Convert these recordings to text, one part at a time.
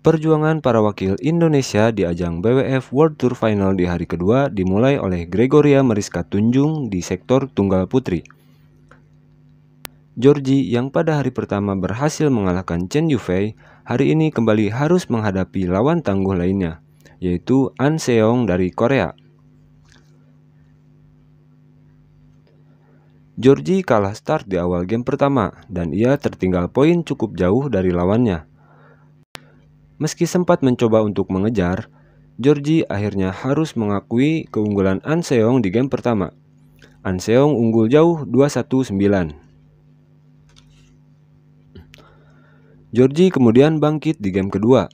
Perjuangan para wakil Indonesia di ajang BWF World Tour Final di hari kedua dimulai oleh Gregoria Mariska Tunjung di sektor tunggal putri. Georgie yang pada hari pertama berhasil mengalahkan Chen Yufei, hari ini kembali harus menghadapi lawan tangguh lainnya, yaitu An Seong dari Korea. Georgie kalah start di awal game pertama dan ia tertinggal poin cukup jauh dari lawannya. Meski sempat mencoba untuk mengejar, Georgie akhirnya harus mengakui keunggulan An Seong di game pertama. An Seong unggul jauh 2-1-9. Georgie kemudian bangkit di game kedua.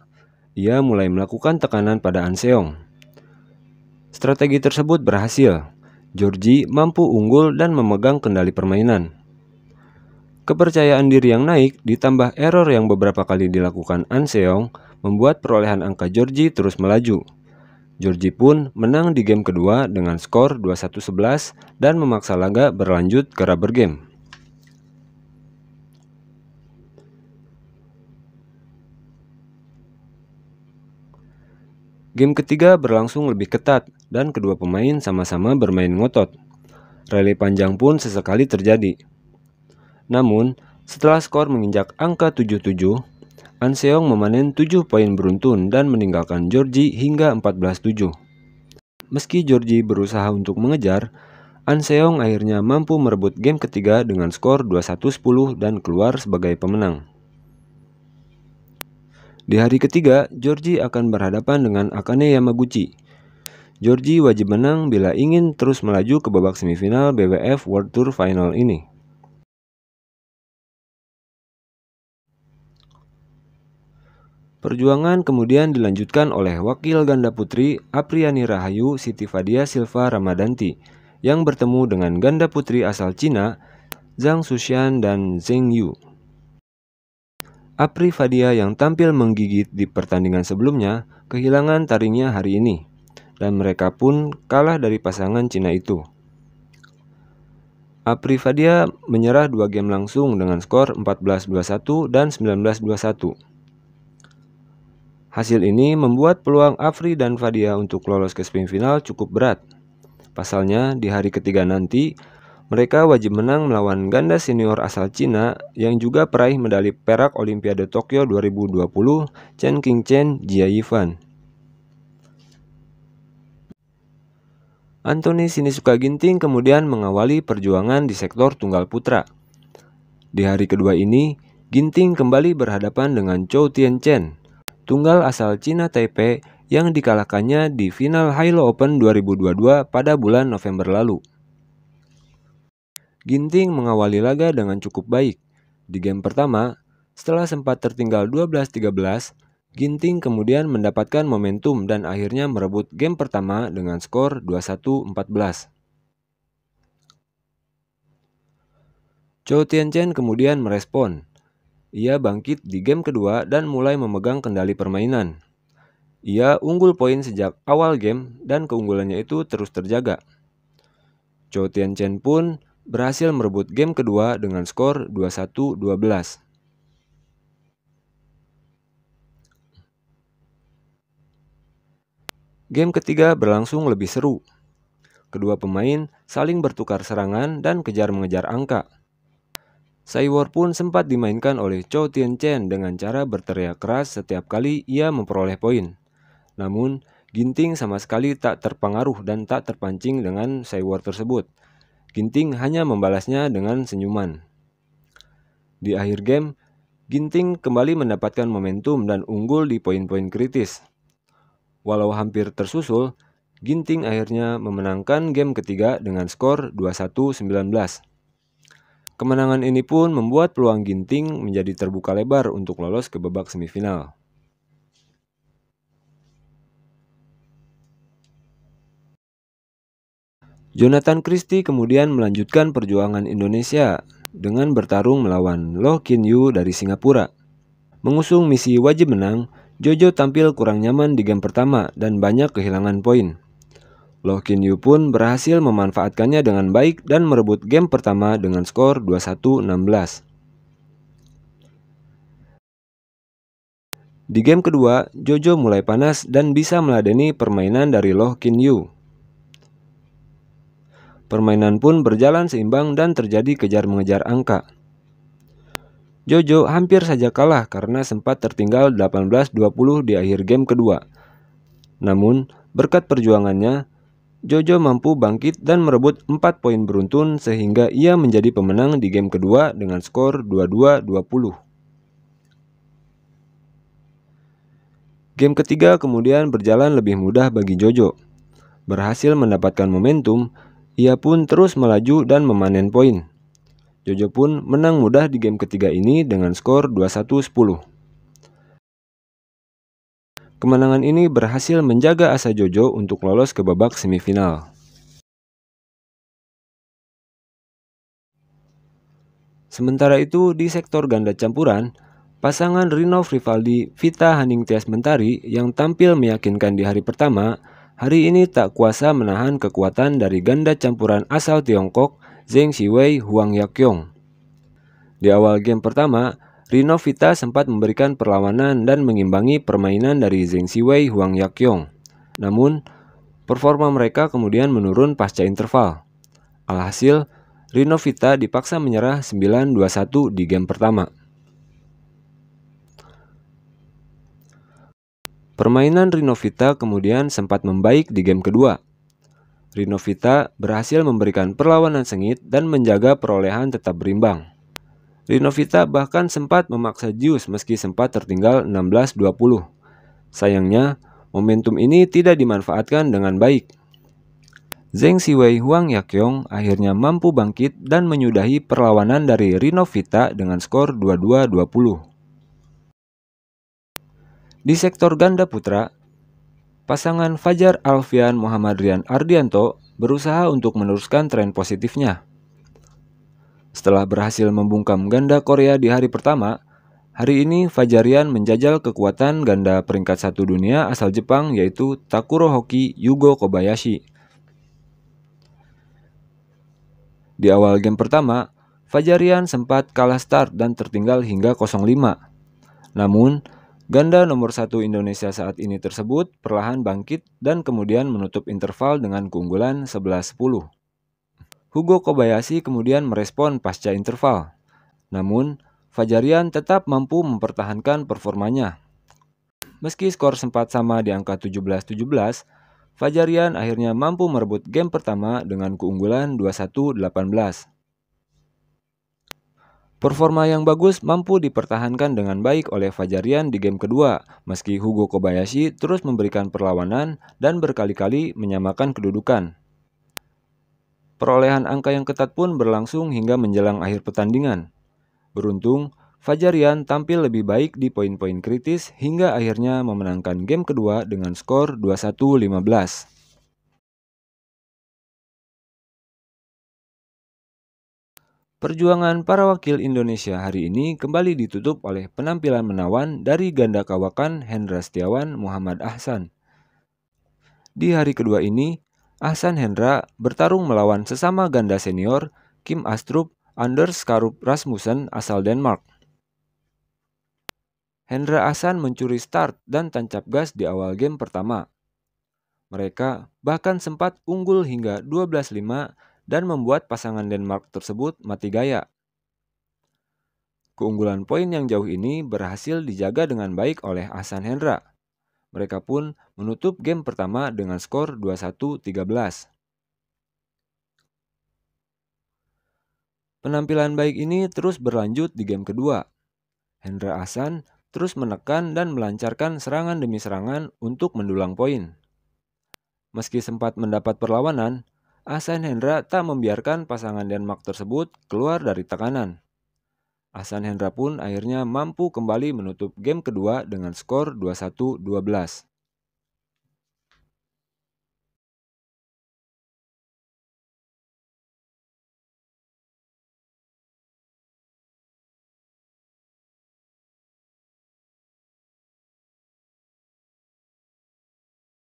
Ia mulai melakukan tekanan pada An Seong. Strategi tersebut berhasil. Georgie mampu unggul dan memegang kendali permainan. Kepercayaan diri yang naik ditambah error yang beberapa kali dilakukan An Seong membuat perolehan angka Georgie terus melaju. Georgie pun menang di game kedua dengan skor 21-11 dan memaksa laga berlanjut ke rubber game. Game ketiga berlangsung lebih ketat dan kedua pemain sama-sama bermain ngotot. Rally panjang pun sesekali terjadi. Namun, setelah skor menginjak angka 77, An Seong memanen 7 poin beruntun dan meninggalkan Georgie hingga 14-7. Meski Georgie berusaha untuk mengejar, An Seong akhirnya mampu merebut game ketiga dengan skor 21-10 dan keluar sebagai pemenang. Di hari ketiga, Georgie akan berhadapan dengan Akane Yamaguchi. Georgie wajib menang bila ingin terus melaju ke babak semifinal BWF World Tour Final ini. Perjuangan kemudian dilanjutkan oleh wakil ganda putri Apriani Rahayu Siti Fadia Silva Ramadanti yang bertemu dengan ganda putri asal Cina Zhang Sushan dan Zheng Yu. Apri Fadia yang tampil menggigit di pertandingan sebelumnya kehilangan taringnya hari ini dan mereka pun kalah dari pasangan Cina itu. Apri Fadia menyerah dua game langsung dengan skor 14-21 dan 19-21. Hasil ini membuat peluang Afri dan Fadia untuk lolos ke semifinal cukup berat. Pasalnya, di hari ketiga nanti, mereka wajib menang melawan ganda senior asal Cina yang juga peraih medali perak Olimpiade Tokyo 2020, Chen Qingchen Jia Yifan. Anthony Sinisuka Ginting kemudian mengawali perjuangan di sektor tunggal putra. Di hari kedua ini, Ginting kembali berhadapan dengan Chou Tien Chen tunggal asal Cina Taipei yang dikalahkannya di final Hilo Open 2022 pada bulan November lalu. Ginting mengawali laga dengan cukup baik. Di game pertama, setelah sempat tertinggal 12-13, Ginting kemudian mendapatkan momentum dan akhirnya merebut game pertama dengan skor 21-14. Chou Tianchen kemudian merespon. Ia bangkit di game kedua dan mulai memegang kendali permainan. Ia unggul poin sejak awal game dan keunggulannya itu terus terjaga. Cho Tianchen pun berhasil merebut game kedua dengan skor 21-12. Game ketiga berlangsung lebih seru. Kedua pemain saling bertukar serangan dan kejar-mengejar angka. Saiwar pun sempat dimainkan oleh Cho Tien-chen dengan cara berteriak keras setiap kali ia memperoleh poin. Namun, Ginting sama sekali tak terpengaruh dan tak terpancing dengan Saiwar tersebut. Ginting hanya membalasnya dengan senyuman. Di akhir game, Ginting kembali mendapatkan momentum dan unggul di poin-poin kritis. Walau hampir tersusul, Ginting akhirnya memenangkan game ketiga dengan skor 21-19. Kemenangan ini pun membuat peluang Ginting menjadi terbuka lebar untuk lolos ke babak semifinal. Jonathan Christie kemudian melanjutkan perjuangan Indonesia dengan bertarung melawan Loh Kin Yu dari Singapura. Mengusung misi wajib menang, Jojo tampil kurang nyaman di game pertama dan banyak kehilangan poin. Loh Kin Yu pun berhasil memanfaatkannya dengan baik dan merebut game pertama dengan skor 21-16. Di game kedua, Jojo mulai panas dan bisa meladeni permainan dari Loh Kin Yu. Permainan pun berjalan seimbang dan terjadi kejar-mengejar angka. Jojo hampir saja kalah karena sempat tertinggal 18-20 di akhir game kedua. Namun, berkat perjuangannya, Jojo mampu bangkit dan merebut 4 poin beruntun sehingga ia menjadi pemenang di game kedua dengan skor 22-20. Game ketiga kemudian berjalan lebih mudah bagi Jojo. Berhasil mendapatkan momentum, ia pun terus melaju dan memanen poin. Jojo pun menang mudah di game ketiga ini dengan skor 21-10. Kemenangan ini berhasil menjaga asa Jojo untuk lolos ke babak semifinal. Sementara itu, di sektor ganda campuran, pasangan Rino Rivaldi Vita Haning Tias Mentari yang tampil meyakinkan di hari pertama, hari ini tak kuasa menahan kekuatan dari ganda campuran asal Tiongkok Zheng Shiwei Huang Yakyong. Di awal game pertama, Rino Vita sempat memberikan perlawanan dan mengimbangi permainan dari Zheng Siwei Huang Yakyong. Namun, performa mereka kemudian menurun pasca interval. Alhasil, Rino Vita dipaksa menyerah 9-21 di game pertama. Permainan Rinovita kemudian sempat membaik di game kedua. Rinovita berhasil memberikan perlawanan sengit dan menjaga perolehan tetap berimbang. Rinovita bahkan sempat memaksa Jius meski sempat tertinggal 16-20. Sayangnya, momentum ini tidak dimanfaatkan dengan baik. Zeng Siwei Huang Yakyong akhirnya mampu bangkit dan menyudahi perlawanan dari Rinovita dengan skor 22-20. Di sektor ganda putra, pasangan Fajar Alfian Muhammad Rian Ardianto berusaha untuk meneruskan tren positifnya. Setelah berhasil membungkam ganda Korea di hari pertama, hari ini Fajarian menjajal kekuatan ganda peringkat satu dunia asal Jepang yaitu Takuro Hoki Yugo Kobayashi. Di awal game pertama, Fajarian sempat kalah start dan tertinggal hingga 0-5. Namun, ganda nomor satu Indonesia saat ini tersebut perlahan bangkit dan kemudian menutup interval dengan keunggulan 11-10. Hugo Kobayashi kemudian merespon pasca interval. Namun, Fajarian tetap mampu mempertahankan performanya. Meski skor sempat sama di angka 17-17, Fajarian akhirnya mampu merebut game pertama dengan keunggulan 21-18. Performa yang bagus mampu dipertahankan dengan baik oleh Fajarian di game kedua, meski Hugo Kobayashi terus memberikan perlawanan dan berkali-kali menyamakan kedudukan. Perolehan angka yang ketat pun berlangsung hingga menjelang akhir pertandingan. Beruntung, Fajarian tampil lebih baik di poin-poin kritis hingga akhirnya memenangkan game kedua dengan skor 21-15. Perjuangan para wakil Indonesia hari ini kembali ditutup oleh penampilan menawan dari ganda kawakan Hendra Setiawan Muhammad Ahsan. Di hari kedua ini, Ahsan Hendra bertarung melawan sesama ganda senior Kim Astrup Anders Karup Rasmussen asal Denmark. Hendra Ahsan mencuri start dan tancap gas di awal game pertama. Mereka bahkan sempat unggul hingga 12-5 dan membuat pasangan Denmark tersebut mati gaya. Keunggulan poin yang jauh ini berhasil dijaga dengan baik oleh Ahsan Hendra mereka pun menutup game pertama dengan skor 21-13. Penampilan baik ini terus berlanjut di game kedua. Hendra Asan terus menekan dan melancarkan serangan demi serangan untuk mendulang poin. Meski sempat mendapat perlawanan, Asan Hendra tak membiarkan pasangan Denmark tersebut keluar dari tekanan. Hasan Hendra pun akhirnya mampu kembali menutup game kedua dengan skor 21-12.